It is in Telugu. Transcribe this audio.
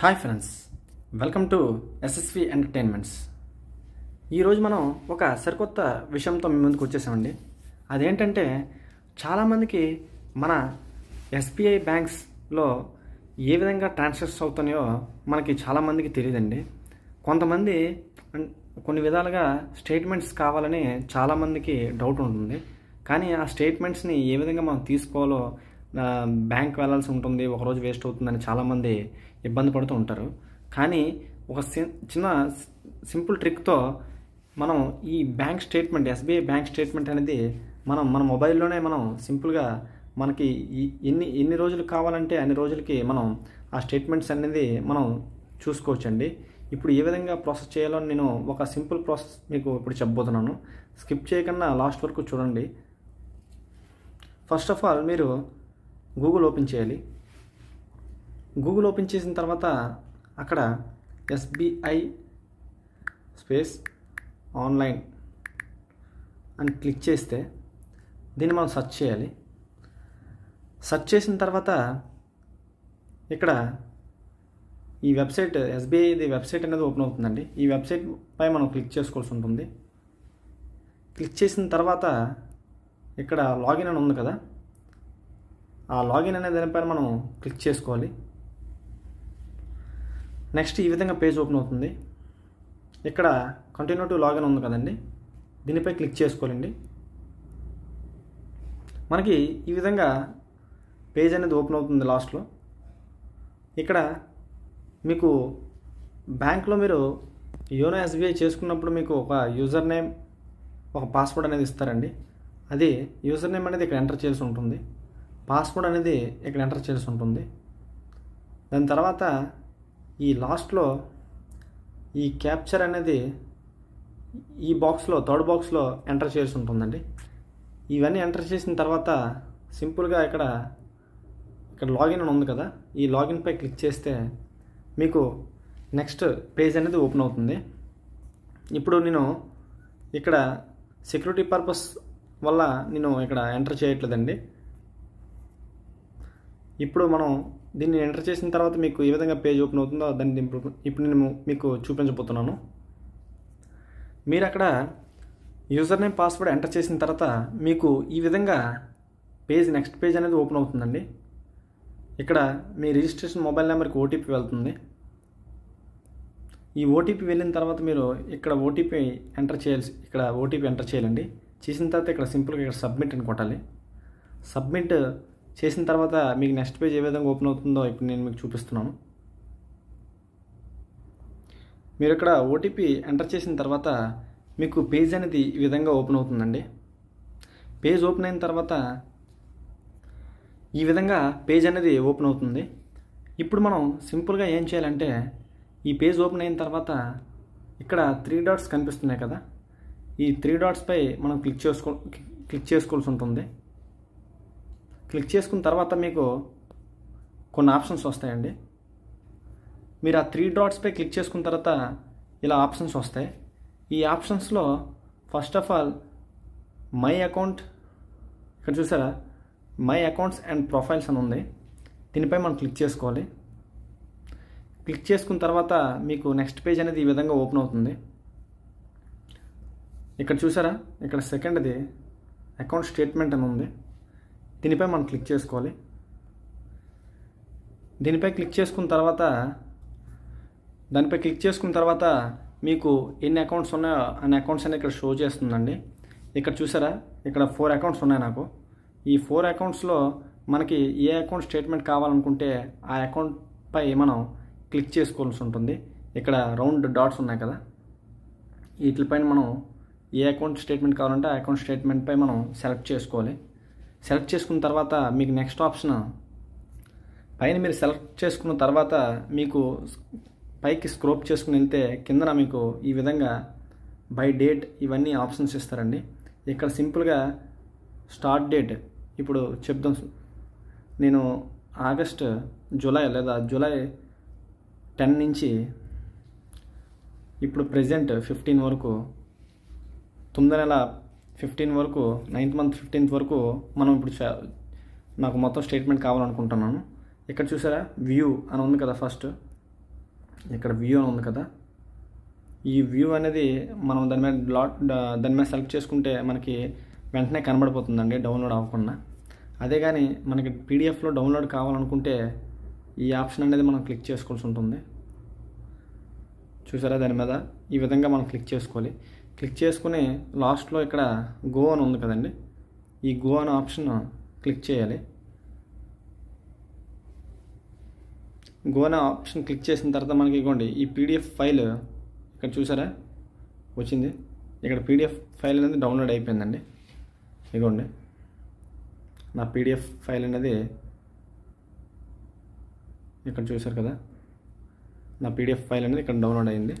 hi friends welcome to SSV entertainments ఈరోజు మనం ఒక సరికొత్త విషయంతో మీ ముందుకు వచ్చేసామండి అదేంటంటే చాలామందికి మన ఎస్బీఐ బ్యాంక్స్లో ఏ విధంగా ట్రాన్సాక్షన్స్ అవుతున్నాయో మనకి చాలామందికి తెలియదండి కొంతమంది కొన్ని విధాలుగా స్టేట్మెంట్స్ కావాలని చాలామందికి డౌట్ ఉంటుంది కానీ ఆ స్టేట్మెంట్స్ని ఏ విధంగా మనం తీసుకోవాలో బ్యాంక్ వెళ్ళాల్సి ఉంటుంది ఒకరోజు వేస్ట్ అవుతుందని చాలామంది ఇబ్బంది పడుతూ ఉంటారు కానీ ఒక చిన్న సింపుల్ ట్రిక్తో మనం ఈ bank statement SBI bank statement అనేది మనం మన మొబైల్లోనే మనం సింపుల్గా మనకి ఎన్ని ఎన్ని రోజులు కావాలంటే అన్ని రోజులకి మనం ఆ స్టేట్మెంట్స్ అనేది మనం చూసుకోవచ్చండి ఇప్పుడు ఏ విధంగా ప్రాసెస్ చేయాలో నేను ఒక సింపుల్ ప్రాసెస్ మీకు ఇప్పుడు చెప్పబోతున్నాను స్కిప్ చేయకుండా లాస్ట్ వరకు చూడండి ఫస్ట్ ఆఫ్ ఆల్ మీరు గూగుల్ ఓపెన్ చేయాలి గూగుల్ ఓపెన్ చేసిన తర్వాత అక్కడ ఎస్బీఐ స్పేస్ ఆన్లైన్ అని క్లిక్ చేస్తే దీన్ని మనం సెర్చ్ చేయాలి సెర్చ్ చేసిన తర్వాత ఇక్కడ ఈ వెబ్సైట్ ఎస్బీఐది వెబ్సైట్ అనేది ఓపెన్ అవుతుందండి ఈ వెబ్సైట్ పై మనం క్లిక్ చేసుకోవాల్సి ఉంటుంది క్లిక్ చేసిన తర్వాత ఇక్కడ లాగిన్ అని ఉంది కదా ఆ లాగిన్ అనే దానిపైన మనం క్లిక్ చేసుకోవాలి నెక్స్ట్ ఈ విధంగా పేజ్ ఓపెన్ అవుతుంది ఇక్కడ కంటిన్యూ టు లాగిన్ ఉంది కదండి దీనిపై క్లిక్ చేసుకోవాలండి మనకి ఈ విధంగా పేజ్ అనేది ఓపెన్ అవుతుంది లాస్ట్లో ఇక్కడ మీకు బ్యాంక్లో మీరు యోనో ఎస్బీఐ చేసుకున్నప్పుడు మీకు ఒక యూజర్ నేమ్ ఒక పాస్వర్డ్ అనేది ఇస్తారండి అది యూజర్ నేమ్ అనేది ఇక్కడ ఎంటర్ చేసి ఉంటుంది పాస్వర్డ్ అనేది ఇక్కడ ఎంటర్ చేయాల్సి ఉంటుంది దాని తర్వాత ఈ లాస్ట్లో ఈ క్యాప్చర్ అనేది ఈ బాక్స్లో థర్డ్ బాక్స్లో ఎంటర్ చేసి ఉంటుందండి ఇవన్నీ ఎంటర్ చేసిన తర్వాత సింపుల్గా ఇక్కడ ఇక్కడ లాగిన్ అని ఉంది కదా ఈ లాగిన్పై క్లిక్ చేస్తే మీకు నెక్స్ట్ పేజ్ అనేది ఓపెన్ అవుతుంది ఇప్పుడు నేను ఇక్కడ సెక్యూరిటీ పర్పస్ వల్ల నేను ఇక్కడ ఎంటర్ చేయట్లేదండి ఇప్పుడు మనం దీన్ని ఎంటర్ చేసిన తర్వాత మీకు ఏ విధంగా పేజ్ ఓపెన్ అవుతుందో దాన్ని ఇప్పుడు నేను మీకు చూపించబోతున్నాను మీరు అక్కడ యూజర్ నేమ్ పాస్వర్డ్ ఎంటర్ చేసిన తర్వాత మీకు ఈ విధంగా పేజ్ నెక్స్ట్ పేజ్ అనేది ఓపెన్ అవుతుందండి ఇక్కడ మీ రిజిస్ట్రేషన్ మొబైల్ నెంబర్కి ఓటీపీ వెళ్తుంది ఈ ఓటీపీ వెళ్ళిన తర్వాత మీరు ఇక్కడ ఓటీపీ ఎంటర్ చేయాల్సి ఇక్కడ ఓటీపీ ఎంటర్ చేయాలండి చేసిన తర్వాత ఇక్కడ సింపుల్గా ఇక్కడ సబ్మిట్ అని కొట్టాలి సబ్మిట్ చేసిన తర్వాత మీకు నెక్స్ట్ పేజ్ ఏ విధంగా ఓపెన్ అవుతుందో ఇప్పుడు నేను మీకు చూపిస్తున్నాను మీరు ఇక్కడ ఓటీపీ ఎంటర్ చేసిన తర్వాత మీకు పేజ్ అనేది ఈ విధంగా ఓపెన్ అవుతుందండి పేజ్ ఓపెన్ అయిన తర్వాత ఈ విధంగా పేజ్ అనేది ఓపెన్ అవుతుంది ఇప్పుడు మనం సింపుల్గా ఏం చేయాలంటే ఈ పేజ్ ఓపెన్ అయిన తర్వాత ఇక్కడ త్రీ డాట్స్ కనిపిస్తున్నాయి కదా ఈ త్రీ డాట్స్పై మనం క్లిక్ చేసుకో క్లిక్ చేసుకోవాల్సి ఉంటుంది క్లిక్ చేసుకున్న తర్వాత మీకు కొన్ని ఆప్షన్స్ వస్తాయండి మీరు ఆ త్రీ డాట్స్పై క్లిక్ చేసుకున్న తర్వాత ఇలా ఆప్షన్స్ వస్తాయి ఈ ఆప్షన్స్లో first of all my account ఇక్కడ చూసారా మై అకౌంట్స్ అండ్ ప్రొఫైల్స్ అని ఉంది దీనిపై మనం క్లిక్ చేసుకోవాలి క్లిక్ చేసుకున్న తర్వాత మీకు నెక్స్ట్ పేజ్ అనేది ఈ విధంగా ఓపెన్ అవుతుంది ఇక్కడ చూసారా ఇక్కడ సెకండ్ది అకౌంట్ స్టేట్మెంట్ అని ఉంది దీనిపై మనం క్లిక్ చేసుకోవాలి దీనిపై క్లిక్ చేసుకున్న తర్వాత దానిపై క్లిక్ చేసుకున్న తర్వాత మీకు ఎన్ని అకౌంట్స్ ఉన్నాయో అన్ని అకౌంట్స్ అనేది ఇక్కడ షో చేస్తుందండి ఇక్కడ చూసారా ఇక్కడ ఫోర్ అకౌంట్స్ ఉన్నాయి నాకు ఈ ఫోర్ అకౌంట్స్లో మనకి ఏ అకౌంట్ స్టేట్మెంట్ కావాలనుకుంటే ఆ అకౌంట్పై మనం క్లిక్ చేసుకోవాల్సి ఉంటుంది ఇక్కడ రౌండ్ డాట్స్ ఉన్నాయి కదా వీటిపైన మనం ఏ అకౌంట్ స్టేట్మెంట్ కావాలంటే ఆ అకౌంట్ స్టేట్మెంట్పై మనం సెలెక్ట్ చేసుకోవాలి సెలెక్ట్ చేసుకున్న తర్వాత మీకు నెక్స్ట్ ఆప్షన్ పైన మీరు సెలెక్ట్ చేసుకున్న తర్వాత మీకు పైకి స్క్రోప్ చేసుకుని వెళ్తే కిందన మీకు ఈ విధంగా బై డేట్ ఇవన్నీ ఆప్షన్స్ ఇస్తారండి ఇక్కడ సింపుల్గా స్టార్ట్ డేట్ ఇప్పుడు చెప్దాం నేను ఆగస్ట్ జూలై లేదా జూలై టెన్ నుంచి ఇప్పుడు ప్రజెంట్ ఫిఫ్టీన్ వరకు తొమ్మిది నెల ఫిఫ్టీన్ వరకు నైన్త్ మంత్ ఫిఫ్టీన్త్ వరకు మనం ఇప్పుడు నాకు మొత్తం స్టేట్మెంట్ కావాలనుకుంటున్నాను ఇక్కడ చూసారా వ్యూ అని ఉంది కదా ఫస్ట్ ఇక్కడ వ్యూ అని ఉంది కదా ఈ వ్యూ అనేది మనం దాని మీద లాట్ దాని మీద సెలెక్ట్ చేసుకుంటే మనకి వెంటనే కనబడిపోతుందండి డౌన్లోడ్ అవ్వకుండా అదే కానీ మనకి పీడిఎఫ్లో డౌన్లోడ్ కావాలనుకుంటే ఈ ఆప్షన్ అనేది మనం క్లిక్ చేసుకోవాల్సి ఉంటుంది చూసారా దాని మీద ఈ విధంగా మనం క్లిక్ చేసుకోవాలి క్లిక్ చేసుకుని లాస్ట్లో ఇక్కడ గో అని ఉంది కదండి ఈ గో అనే ఆప్షన్ క్లిక్ చేయాలి గో అనే ఆప్షన్ క్లిక్ చేసిన తర్వాత మనకి ఇగోండి ఈ పీడిఎఫ్ ఫైల్ ఇక్కడ చూసారా వచ్చింది ఇక్కడ పీడిఎఫ్ ఫైల్ అనేది డౌన్లోడ్ అయిపోయిందండి ఇగోండి నా పీడిఎఫ్ ఫైల్ అనేది ఇక్కడ చూసారు కదా నా పీడిఎఫ్ ఫైల్ అనేది ఇక్కడ డౌన్లోడ్ అయింది